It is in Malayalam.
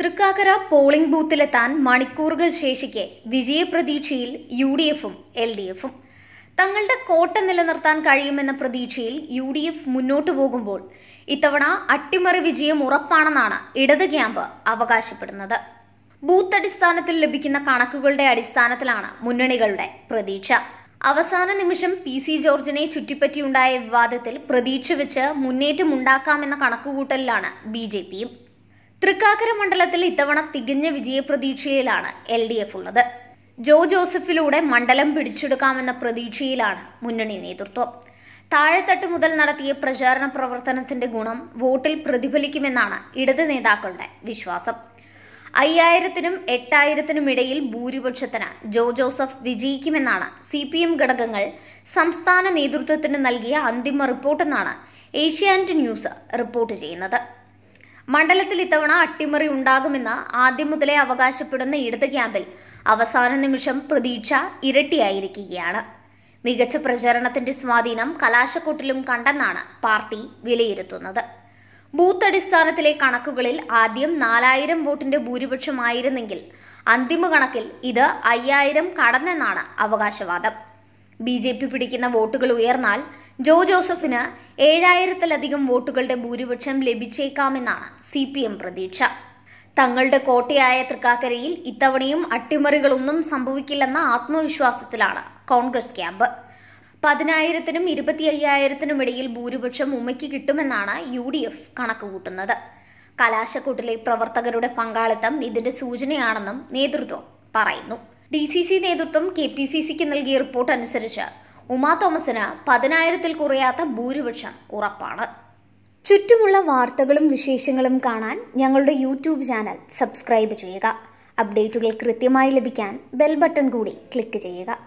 തൃക്കാക്കര പോളിംഗ് ബൂത്തിലെത്താൻ മണിക്കൂറുകൾ ശേഷിക്കെ വിജയപ്രതീക്ഷയിൽ യു ഡി എഫും എൽ ഡി എഫും തങ്ങളുടെ കോട്ട നിലനിർത്താൻ കഴിയുമെന്ന പ്രതീക്ഷയിൽ യു ഡി എഫ് മുന്നോട്ടു പോകുമ്പോൾ ഇത്തവണ അട്ടിമറി വിജയം ഉറപ്പാണെന്നാണ് ഇടത് ക്യാമ്പ് അവകാശപ്പെടുന്നത് ബൂത്ത് അടിസ്ഥാനത്തിൽ ലഭിക്കുന്ന കണക്കുകളുടെ അടിസ്ഥാനത്തിലാണ് മുന്നണികളുടെ പ്രതീക്ഷ അവസാന നിമിഷം പി സി ജോർജിനെ ചുറ്റിപ്പറ്റിയുണ്ടായ വിവാദത്തിൽ പ്രതീക്ഷ വെച്ച് മുന്നേറ്റമുണ്ടാക്കാമെന്ന കണക്കുകൂട്ടലിലാണ് ബി ജെ പിയും തൃക്കാക്കര മണ്ഡലത്തിൽ ഇത്തവണ തികഞ്ഞ വിജയപ്രതീക്ഷയിലാണ് എൽ ഡി എഫ് ഉള്ളത് ജോ ജോസഫിലൂടെ മണ്ഡലം പിടിച്ചെടുക്കാമെന്ന പ്രതീക്ഷയിലാണ് മുന്നണി നേതൃത്വം താഴെത്തട്ട് മുതൽ നടത്തിയ പ്രചാരണ പ്രവർത്തനത്തിന്റെ ഗുണം വോട്ടിൽ പ്രതിഫലിക്കുമെന്നാണ് ഇടത് നേതാക്കളുടെ വിശ്വാസം അയ്യായിരത്തിനും എട്ടായിരത്തിനും ഇടയിൽ ഭൂരിപക്ഷത്തിന് ജോ ജോസഫ് വിജയിക്കുമെന്നാണ് സി പി എം ഘടകങ്ങൾ സംസ്ഥാന നേതൃത്വത്തിന് നൽകിയ അന്തിമ റിപ്പോർട്ടെന്നാണ് ഏഷ്യാനെറ്റ് ന്യൂസ് റിപ്പോർട്ട് ചെയ്യുന്നത് മണ്ഡലത്തിൽ ഇത്തവണ അട്ടിമറി ഉണ്ടാകുമെന്ന് ആദ്യം മുതലേ അവകാശപ്പെടുന്ന ഇടത് ക്യാമ്പിൽ അവസാന നിമിഷം പ്രതീക്ഷ ഇരട്ടിയായിരിക്കുകയാണ് മികച്ച പ്രചരണത്തിന്റെ സ്വാധീനം കലാശക്കൂട്ടിലും കണ്ടെന്നാണ് പാർട്ടി വിലയിരുത്തുന്നത് ബൂത്ത് അടിസ്ഥാനത്തിലെ കണക്കുകളിൽ ആദ്യം നാലായിരം വോട്ടിന്റെ ഭൂരിപക്ഷമായിരുന്നെങ്കിൽ അന്തിമ കണക്കിൽ ഇത് അയ്യായിരം കടന്നെന്നാണ് അവകാശവാദം ബി ജെ പി പിടിക്കുന്ന വോട്ടുകൾ ഉയർന്നാൽ ജോ ജോസഫിന് ഏഴായിരത്തിലധികം വോട്ടുകളുടെ ഭൂരിപക്ഷം ലഭിച്ചേക്കാമെന്നാണ് സി പി എം പ്രതീക്ഷ തങ്ങളുടെ കോട്ടയായ തൃക്കാക്കരയിൽ ഇത്തവണയും അട്ടിമറികളൊന്നും സംഭവിക്കില്ലെന്ന ആത്മവിശ്വാസത്തിലാണ് കോൺഗ്രസ് ക്യാമ്പ് പതിനായിരത്തിനും ഇരുപത്തി അയ്യായിരത്തിനും ഇടയിൽ ഭൂരിപക്ഷം ഉമ്മയ്ക്ക് കിട്ടുമെന്നാണ് യു ഡി എഫ് കണക്കുകൂട്ടുന്നത് കലാശക്കൂട്ടിലെ പ്രവർത്തകരുടെ പങ്കാളിത്തം ഇതിന്റെ സൂചനയാണെന്നും നേതൃത്വം പറയുന്നു ഡി സി സി നേതൃത്വം കെ പി സി സിക്ക് നൽകിയ റിപ്പോർട്ട് അനുസരിച്ച് ഉമാ തോമസിന് പതിനായിരത്തിൽ കുറയാത്ത ഭൂരിപക്ഷം ഉറപ്പാണ് ചുറ്റുമുള്ള വാർത്തകളും വിശേഷങ്ങളും കാണാൻ ഞങ്ങളുടെ യൂട്യൂബ് ചാനൽ സബ്സ്ക്രൈബ് ചെയ്യുക അപ്ഡേറ്റുകൾ കൃത്യമായി ലഭിക്കാൻ ബെൽ ബട്ടൺ കൂടി ക്ലിക്ക് ചെയ്യുക